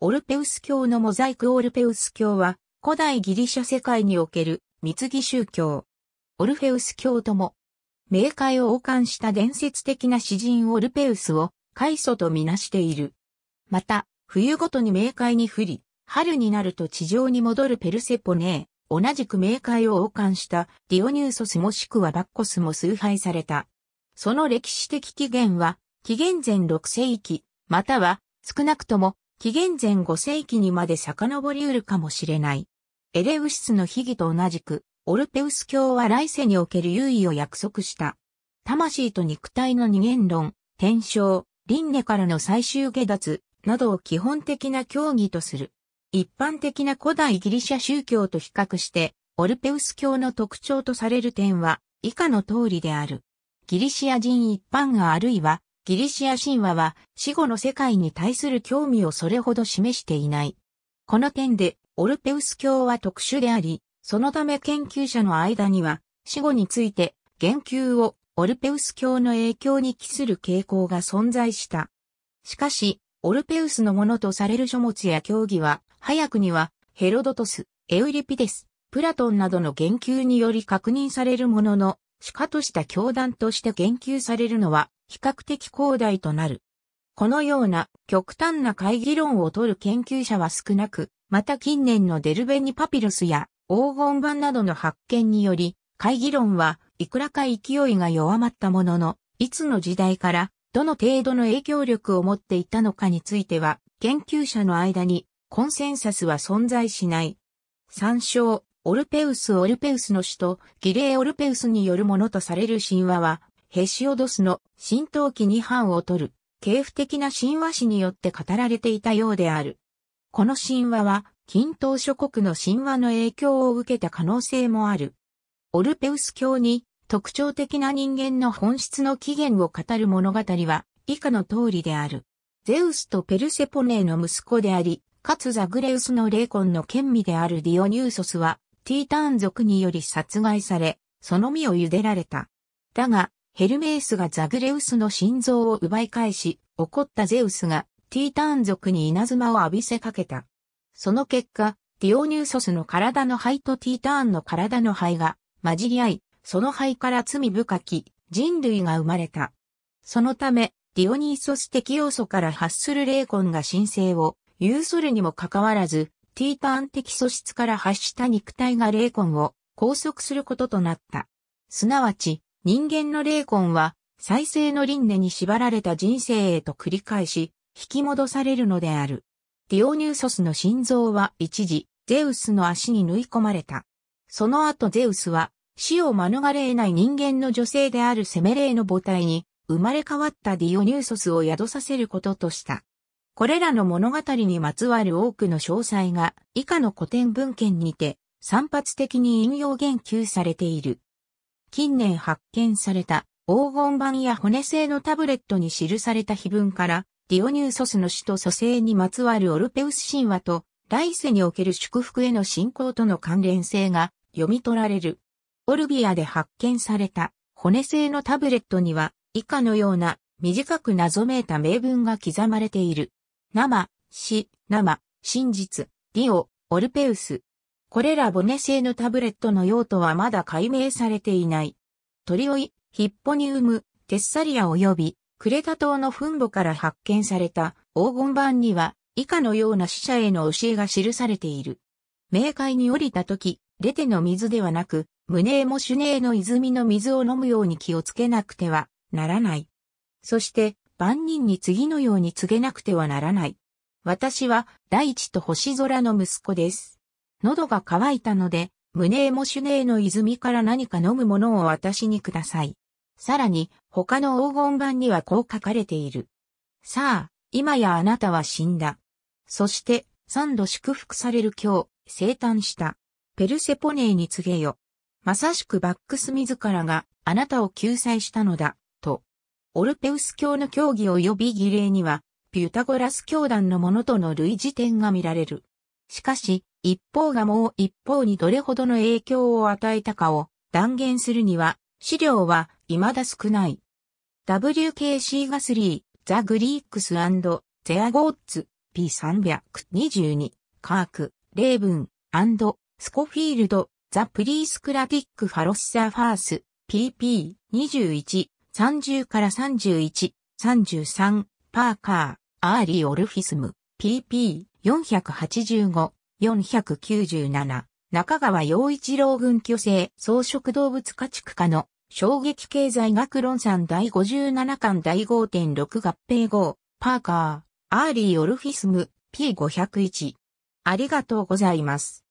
オルペウス教のモザイクオルペウス教は古代ギリシャ世界における三木宗教。オルフェウス教とも、冥界を王冠した伝説的な詩人オルペウスを開祖とみなしている。また、冬ごとに冥界に降り、春になると地上に戻るペルセポネー、同じく冥界を王冠したディオニューソスもしくはバッコスも崇拝された。その歴史的起源は、紀元前6世紀、または少なくとも紀元前5世紀にまで遡り得るかもしれない。エレウシスの秘儀と同じく、オルペウス教は来世における優位を約束した。魂と肉体の二元論、転生、輪廻からの最終下脱、などを基本的な教義とする。一般的な古代ギリシャ宗教と比較して、オルペウス教の特徴とされる点は、以下の通りである。ギリシア人一般があるいは、ギリシア神話は死後の世界に対する興味をそれほど示していない。この点で、オルペウス教は特殊であり、そのため研究者の間には、死後について、言及をオルペウス教の影響に帰する傾向が存在した。しかし、オルペウスのものとされる書物や教義は、早くには、ヘロドトス、エウリピデス、プラトンなどの言及により確認されるものの、しかとした教団として言及されるのは比較的広大となる。このような極端な会議論を取る研究者は少なく、また近年のデルベニパピルスや黄金版などの発見により、会議論はいくらか勢いが弱まったものの、いつの時代からどの程度の影響力を持っていたのかについては、研究者の間にコンセンサスは存在しない。参照、オルペウス・オルペウスの首都、ギレー・オルペウスによるものとされる神話は、ヘシオドスの神闘記に版を取る、系譜的な神話史によって語られていたようである。この神話は、近東諸国の神話の影響を受けた可能性もある。オルペウス教に特徴的な人間の本質の起源を語る物語は以下の通りである。ゼウスとペルセポネーの息子であり、かつザグレウスの霊魂の権味であるディオニューソスはティーターン族により殺害され、その身を茹でられた。だが、ヘルメースがザグレウスの心臓を奪い返し、怒ったゼウスがティーターン族に稲妻を浴びせかけた。その結果、ディオニューソスの体の肺とティーターンの体の肺が混じり合い、その肺から罪深き人類が生まれた。そのため、ディオニーソス的要素から発する霊魂が神聖を有するにもかかわらず、ーターン的素質から発した肉体が霊魂を拘束することとなった。すなわち、人間の霊魂は、再生の輪廻に縛られた人生へと繰り返し、引き戻されるのである。ディオニューソスの心臓は一時、ゼウスの足に縫い込まれた。その後ゼウスは、死を免れ得ない人間の女性であるセメレーの母体に、生まれ変わったディオニューソスを宿させることとした。これらの物語にまつわる多くの詳細が以下の古典文献にて散発的に引用言及されている。近年発見された黄金版や骨製のタブレットに記された碑文から、ディオニューソスの死と蘇生にまつわるオルペウス神話と、来世における祝福への信仰との関連性が読み取られる。オルビアで発見された骨製のタブレットには、以下のような短く謎めいた名文が刻まれている。生、死、生、真実、ディオ、オルペウス。これらボネ製のタブレットの用途はまだ解明されていない。トリオイ、ヒッポニウム、テッサリア及びクレタ島の墳墓から発見された黄金版には以下のような死者への教えが記されている。冥界に降りた時、レテの水ではなく、無ネもシュネーの泉の水を飲むように気をつけなくてはならない。そして、万人に次のように告げなくてはならない。私は大地と星空の息子です。喉が渇いたので、無もシュネーの泉から何か飲むものを私にください。さらに、他の黄金版にはこう書かれている。さあ、今やあなたは死んだ。そして、三度祝福される今日、生誕した。ペルセポネーに告げよ。まさしくバックス自らがあなたを救済したのだ。オルペウス教の教義及び儀礼には、ピュタゴラス教団のものとの類似点が見られる。しかし、一方がもう一方にどれほどの影響を与えたかを断言するには、資料は未だ少ない。WKC ガスリー、ザ・グリークスゼアゴッツ、P322、カーク、レーブン、スコフィールド、ザ・プリースクラティック・ファロッサー・ファース、PP21、30から31、33、パーカー、アーリーオルフィスム、PP、485、497、中川洋一郎軍巨生、草食動物家畜化の、衝撃経済学論ん第57巻第5.6合併号、パーカー、アーリーオルフィスム、P501。ありがとうございます。